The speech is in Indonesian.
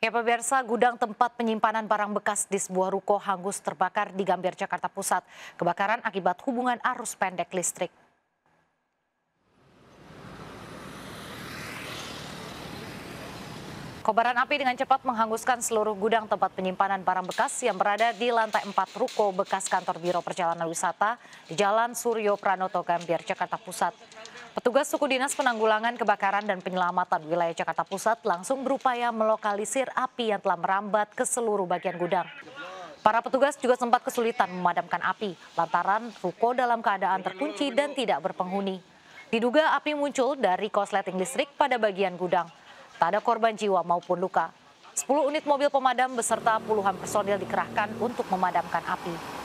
Ya pemirsa, gudang tempat penyimpanan barang bekas di sebuah ruko hangus terbakar di Gambir, Jakarta Pusat. Kebakaran akibat hubungan arus pendek listrik. Kobaran api dengan cepat menghanguskan seluruh gudang tempat penyimpanan barang bekas yang berada di lantai 4 ruko bekas kantor Biro Perjalanan Wisata di Jalan Suryo Pranoto Gambir, Jakarta Pusat. Petugas suku dinas penanggulangan kebakaran dan penyelamatan wilayah Jakarta Pusat langsung berupaya melokalisir api yang telah merambat ke seluruh bagian gudang. Para petugas juga sempat kesulitan memadamkan api lantaran ruko dalam keadaan terkunci dan tidak berpenghuni. Diduga api muncul dari korsleting listrik pada bagian gudang. Tak ada korban jiwa maupun luka. 10 unit mobil pemadam beserta puluhan personil dikerahkan untuk memadamkan api.